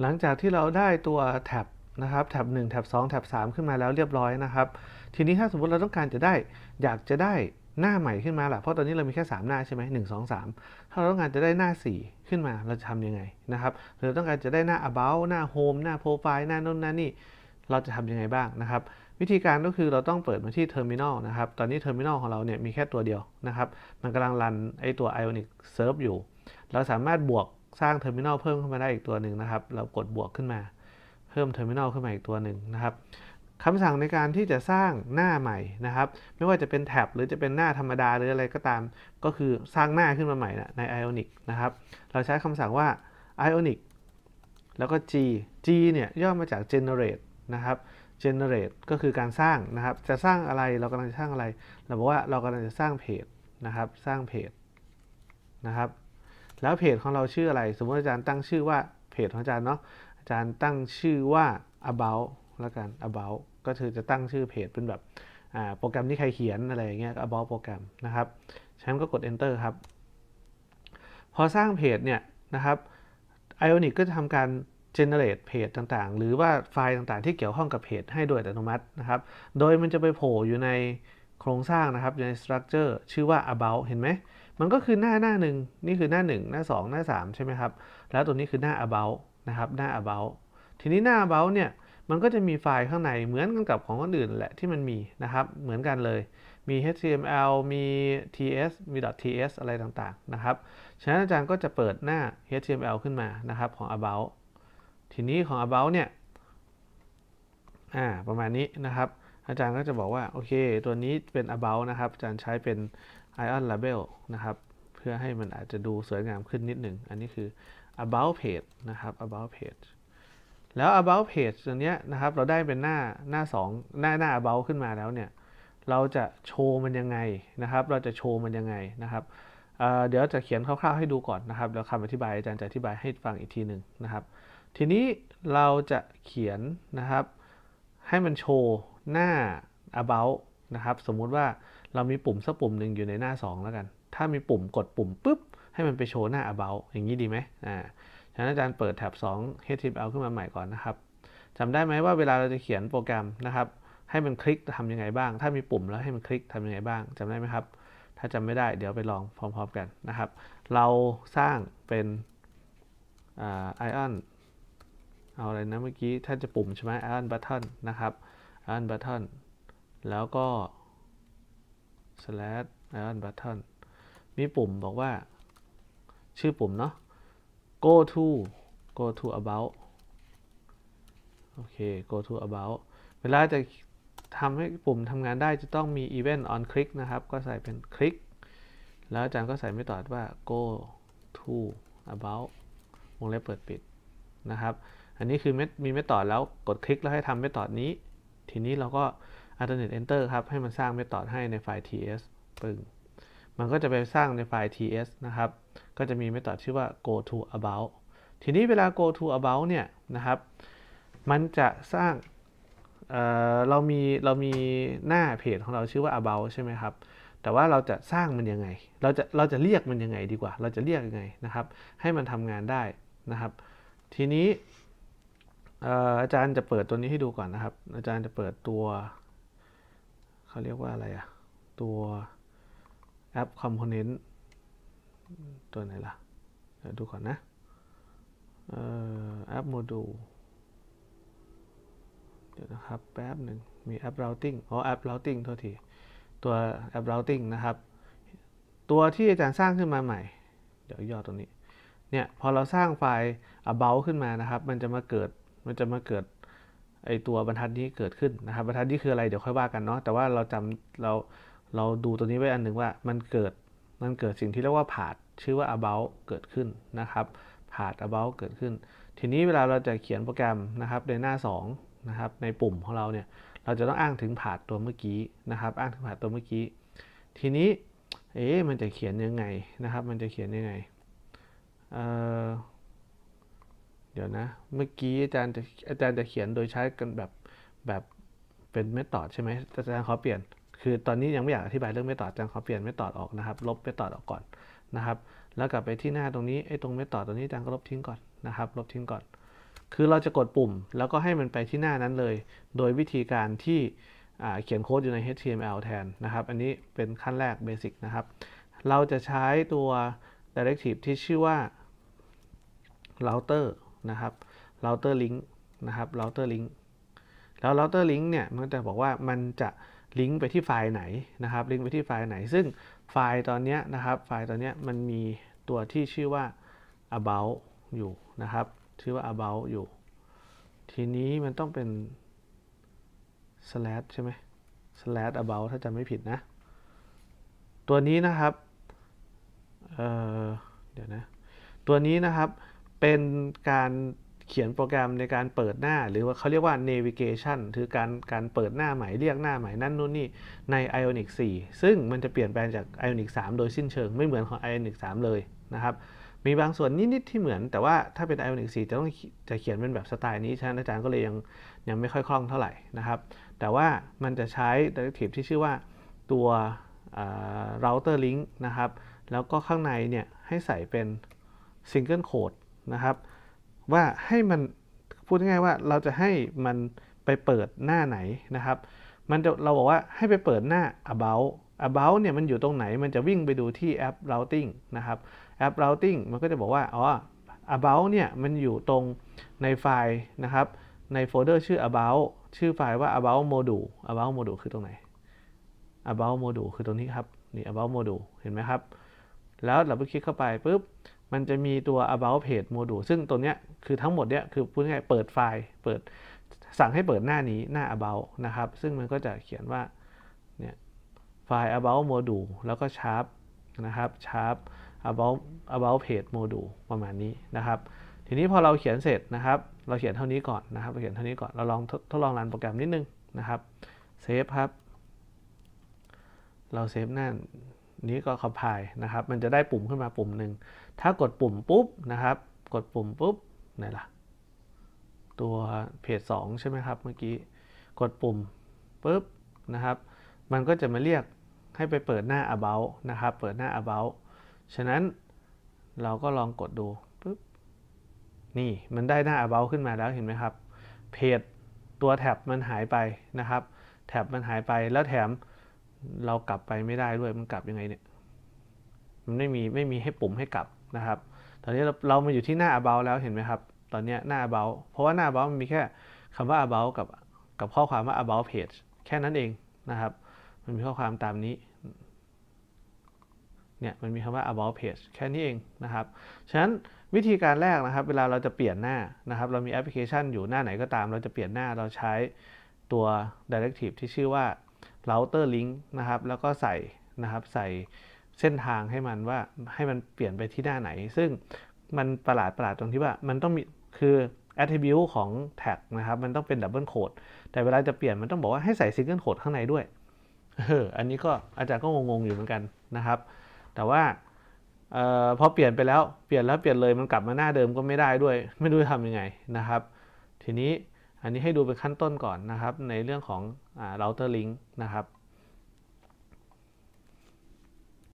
หลังจากที่เราได้ตัวแท็บนะครับแท็บ1แท็บ2 แท็บ3 ขึ้นมาแล้วเรียบร้อยนะครับ ทีนี้ถ้าสมมติเราต้องการจะได้ อยากจะได้หน้าใหม่ขึ้นมาแหละเพราะตอนนี้เรามีแค่ 3 หน้าใช่ไหมหนึ่งสองสามถ้าเราต้องการจะได้หน้า 4 ขึ้นมาเราจะทำยังไงนะครับหรือต้องการจะได้หน้า about หน้า home หน้า profile หน้านู้นหน้านี่เราจะทำยังไงบ้างนะครับ วิธีการก็คือเราต้องเปิดมาที่ Terminal นะครับตอนนี้ Terminal ของเราเนี่ยมีแค่ตัวเดียวนะครับ มันกำลังรันไอตัว Ionic Serve อยู่ เราสามารถบวกสร้างเทอร์มินอลเพิ่มขึ้นมาได้อีกตัวหนึ่งนะครับ เรากดบวกขึ้นมา เพิ่มเทอร์มินอลขึ้นมาอีกตัวหนึ่งนะครับคำสั่งในการที่จะสร้างหน้าใหม่นะครับ ไม่ว่าจะเป็นแท็บหรือจะเป็นหน้าธรรมดาหรืออะไรก็ตาม ก็คือสร้างหน้าขึ้นมาใหม่นะใน Ionic นะครับ เราใช้คำสั่งว่า Ionic แล้วก็ G G เนี่ยย่อมาจาก generate นะครับ generate ก็คือการสร้างนะครับ จะสร้างอะไรเรากำลังจะสร้างอะไร เราบอกว่าเรากำลังจะสร้างเพจนะครับ สร้างเพจ นะครับแล้วเพจของเราชื่ออะไร สมมติอาจารย์ตั้งชื่อว่าเพจของอาจารย์เนาะอาจารย์ตั้งชื่อว่า about แล้วกัน about ก็คือจะตั้งชื่อเพจเป็นแบบโปรแกรมที่ใครเขียนอะไรอย่างเงี้ย about โปรแกรมนะครับฉันก็กด enter ครับ พอสร้างเพจเนี่ย นะครับ Ionic ก็จะทำการ generate เพจต่างๆ หรือว่าไฟล์ต่างๆ ที่เกี่ยวข้องกับเพจให้โดยอัตโนมัตินะครับ โดยมันจะไปโผล่อยู่ในโครงสร้างนะครับใน structure ชื่อว่า about เห็นไหมมันก็คือหน้าหน้าหนึ่งนี่คือหน้าหนึ่งหน้าสองหน้าสามใช่ไหมครับ แล้วตัวนี้คือหน้า about นะครับ หน้า about ทีนี้หน้า about เนี่ยมันก็จะมีไฟล์ข้างในเหมือนกันกับของคนอื่นแหละที่มันมีนะครับ เหมือนกันเลย มี HTML มี TS มี .ts อะไรต่างๆนะครับ ฉะนั้นอาจารย์ก็จะเปิดหน้า HTML ขึ้นมานะครับของ about ทีนี้ของ about เนี่ยอ่าประมาณนี้นะครับอาจารย์ก็จะบอกว่าโอเคตัวนี้เป็น about นะครับอาจารย์ใช้เป็น ion label นะครับเพื่อให้มันอาจจะดูสวยงามขึ้นนิดหนึ่งอันนี้คือ about page นะครับ about page แล้ว about page ตัวเนี้ยนะครับเราได้เป็นหน้าหน้า2หน้าหน้า about ขึ้นมาแล้วเนี่ยเราจะโชว์มันยังไงนะครับ เราจะโชว์มันยังไงนะครับเดี๋ยวจะเขียนคร่าวๆให้ดูก่อนนะครับ แล้วคำอธิบาย อาจารย์จะอธิบายให้ฟังอีกทีหนึ่งนะครับ ทีนี้เราจะเขียนนะครับให้มันโชว์หน้า about นะครับ สมมุติว่าเรามีปุ่มสักปุ่มหนึ่งอยู่ในหน้า2แล้วกัน ถ้ามีปุ่มกดปุ่มปุ๊บให้มันไปโชว์หน้า about อย่างนี้ดีไหมอ่าฉะนั้นอาจารย์เปิดแท็บ2 HTML ขึ้นมาใหม่ก่อนนะครับจำได้ไหมว่าเวลาเราจะเขียนโปรแกรมนะครับ ให้มันคลิกทำยังไงบ้าง ถ้ามีปุ่มแล้วให้มันคลิกทำยังไงบ้างจำได้ไหมครับถ้าจำไม่ได้เดี๋ยวไปลองพร้อมๆกันนะครับ เราสร้างเป็นไอออนเอาอะไรนะเมื่อกี้ถ้าจะปุ่มใช่ไหมไอออนบัตเทิลนะครับ iron button แล้วก็ slash iron button มีปุ่มบอกว่า ชื่อปุ่มเนาะ go to go to about โอเค go to about เวลาจะทำให้ปุ่มทำงานได้จะต้องมี event on click นะครับ ก็ใส่เป็น click แล้วอาจารย์ก็ใส่ไม่ต่อว่า go to about วงเล็บเปิดปิดนะครับ อันนี้คือมีเมตอดแล้วกดคลิกแล้วให้ทำเมตอดนี้ทีนี้เราก็ alternate enter ครับให้มันสร้างเมธอดให้ในไฟล์ ts ปึ้งมันก็จะไปสร้างในไฟล์ ts นะครับ ก็จะมีเมธอดชื่อว่า go to about ทีนี้เวลา go to about เนี่ยนะครับ มันจะสร้างเเรามีเรามีหน้าเพจของเราชื่อว่า about ใช่ไหมครับแต่ว่าเราจะสร้างมันยังไง เราจะเราจะเรียกมันยังไงดีกว่า เราจะเรียกยังไงนะครับ ให้มันทำงานได้นะครับ ทีนี้อาจารย์จะเปิดตัวนี้ให้ดูก่อนนะครับ อาจารย์จะเปิดตัวเขาเรียกว่าอะไรอะตัวแอปคอมโพเนนต์ตัวไหนล่ะ เดี๋ยวดูก่อนนะแอปโมดูลเดี๋ยวนะครับแป๊บหนึ่ง มีแอป routing อ๋อแอป routing โทษที ตัวแอป routing นะครับ ตัวที่อาจารย์สร้างขึ้นมาใหม่ เดี๋ยวย่อตรงนี้ เนี่ย พอเราสร้างไฟล์ about ขึ้นมานะครับ มันจะมาเกิดมันจะมาเกิดไอตัวบรรทัดนี้เกิดขึ้นนะครับบรรทัดนี้คืออะไรเดี๋ยวค่อยว่ากันเนาะแต่ว่าเราจำเราเราดูตัวนี้ไว้อันหนึ่งว่ามันเกิดมันเกิดสิ่งที่เรียกว่าผาดชื่อว่า about เกิดขึ้นนะครับผาด about เกิดขึ้น ทีนี้เวลาเราจะเขียนโปรแกรมนะครับ ในหน้า2นะครับในปุ่มของเราเนี่ย เราจะต้องอ้างถึงผาดตัวเมื่อกี้นะครับ อ้างถึงผาดตัวเมื่อกี้ ทีนี้ เอ๊ะมันจะเขียนยังไงนะครับ มันจะเขียนยังไงเอ่อเดี๋ยวนะ เมื่อกี้อาจารย์จะอาจารย์จะเขียนโดยใช้กันแบบแบบเป็นเมตอดใช่ไหมอาจารย์ขอเปลี่ยน คือตอนนี้ยังไม่อยากอธิบายเรื่องเมตอดอาจารย์ขอเปลี่ยนเมตอดออกนะครับ ลบเมตอดออกก่อนนะครับ แล้วกลับไปที่หน้าตรงนี้ ไอ้ตรงเมตอดตรงนี้อาจารย์ก็ลบทิ้งก่อนนะครับ ลบทิ้งก่อน คือเราจะกดปุ่มแล้วก็ให้มันไปที่หน้านั้นเลย โดยวิธีการที่เขียนโค้ดอยู่ใน HTML แทนนะครับ อันนี้เป็นขั้นแรกเบสิกนะครับ เราจะใช้ตัว directive ที่ชื่อว่า router นะครับ router link นะครับ router link แล้ว router link เนี่ย มันจะบอกว่ามันจะลิงก์ไปที่ไฟล์ไหนนะครับลิงก์ไปที่ไฟล์ไหนซึ่งไฟล์ตอนนี้นะครับไฟล์ตอนนี้มันมีตัวที่ชื่อว่า about อยู่นะครับ ชื่อว่า about อยู่ ทีนี้มันต้องเป็น slash ใช่ไหม slash about ถ้าจำไม่ผิดนะ ตัวนี้นะครับเเดี๋ยวนะตัวนี้นะครับเป็นการเขียนโปรแกรมในการเปิดหน้าหรือว่าเขาเรียกว่า navigation คือการการเปิดหน้าใหม่เรียกหน้าใหม่นั่นนู่นนี่ใน Ionic 4 ซึ่งมันจะเปลี่ยนแปลงจาก Ionic 3 โดยสิ้นเชิงไม่เหมือนของ Ionic 3 เลยนะครับ มีบางส่วนนิด ๆ ที่เหมือน แต่ว่าถ้าเป็น Ionic 4 จะต้องจะเขียนเป็นแบบสไตล์นี้ฉะนั้นอาจารย์ก็เลยยังยังไม่ค่อยคล่องเท่าไหร่นะครับ แต่ว่ามันจะใช้ directive ที่ชื่อว่าตัว router link นะครับ แล้วก็ข้างในเนี่ยให้ใส่เป็น single code นะครับว่าให้มันพูดง่ายๆว่าเราจะให้มันไปเปิดหน้าไหนนะครับมันจะเราบอกว่าให้ไปเปิดหน้า about about เนี่ยมันอยู่ตรงไหน มันจะวิ่งไปดูที่แอป routing นะครับแอป routing มันก็จะบอกว่าอ๋อ about เนี่ยมันอยู่ตรงในไฟล์นะครับ ในโฟลเดอร์ชื่อ about ชื่อไฟล์ว่า about module about module คือตรงไหน about module คือตรงนี้ครับนี่ about module เห็นไหมครับ แล้วเราไปคลิกเข้าไปปุ๊บมันจะมีตัว about page module ซึ่งตัวเนี้ย คือทั้งหมดเนี้ย คือพูดง่ายเปิดไฟล์ เปิด สั่งให้เปิดหน้านี้ หน้า about นะครับ ซึ่งมันก็จะเขียนว่า เนี่ยไฟล์ about module แล้วก็ sharp นะครับ sharp about about page module ประมาณนี้นะครับ ทีนี้พอเราเขียนเสร็จนะครับ เราเขียนเท่านี้ก่อนนะครับ เราเขียนเท่านี้ก่อน เราลองทดลองรันโปรแกรมนิดนึงนะครับเซฟครับ เราเซฟหน้านี้ก็ compile นะครับ มันจะได้ปุ่มขึ้นมาปุ่มหนึ่งถ้ากดปุ่ม ปุ๊บ นะครับ กดปุ่ม ปุ๊บไหนล่ะ ตัวเพจ2ใช่ไหมครับ เมื่อกี้ กดปุ่ม ปุ๊บ นะครับ มันก็จะมาเรียกให้ไปเปิดหน้า about นะครับ เปิดหน้า about ฉะนั้นเราก็ลองกดดูปุ๊บนี่ มันได้หน้า about ขึ้นมาแล้วเห็นไหมครับเพจตัวแท็บมันหายไปนะครับแท็บมันหายไปแล้วแถมเรากลับไปไม่ได้ด้วยมันกลับยังไงเนี่ยมันไม่มีไม่มีให้ปุ่มให้กลับนะครับตอนนี้เราเรามาอยู่ที่หน้า about แล้วเห็นไหมครับ ตอนนี้หน้า about เพราะว่าหน้า about มันมีแค่คำว่า about กับ กับข้อความว่า about page แค่นั้นเองนะครับ มันมีข้อความตามนี้ เนี่ย มันมีคำว่า about page แค่นี้เองนะครับ ฉะนั้นวิธีการแรกนะครับ เวลาเราจะเปลี่ยนหน้านะครับ เรามีแอปพลิเคชันอยู่หน้าไหนก็ตาม เราจะเปลี่ยนหน้า เราใช้ตัว directive ที่ชื่อว่า router link นะครับ แล้วก็ใส่ นะครับ ใส่เส้นทางให้มันว่าให้มันเปลี่ยนไปที่หน้าไหน ซึ่งมันประหลาดประหลาดตรงที่ว่ามันต้องมีคือ attribute ของแท็กนะครับ มันต้องเป็นดับเบิลโคดแต่เวลาจะเปลี่ยนมันต้องบอกว่าให้ใส่ซิงเกิลโคดข้างในด้วยเอออันนี้ก็อาจารย์ก็งงๆอยู่เหมือนกันนะครับ แต่ว่าออพอเปลี่ยนไปแล้ว เปลี่ยนแล้วเปลี่ยนเลยมันกลับมาหน้าเดิมก็ไม่ได้ด้วย ไม่รู้จะทำยังไงนะครับ ทีนี้อันนี้ให้ดูเป็นขั้นต้นก่อนนะครับ ในเรื่องของเราเตอร์ลิงนะครับ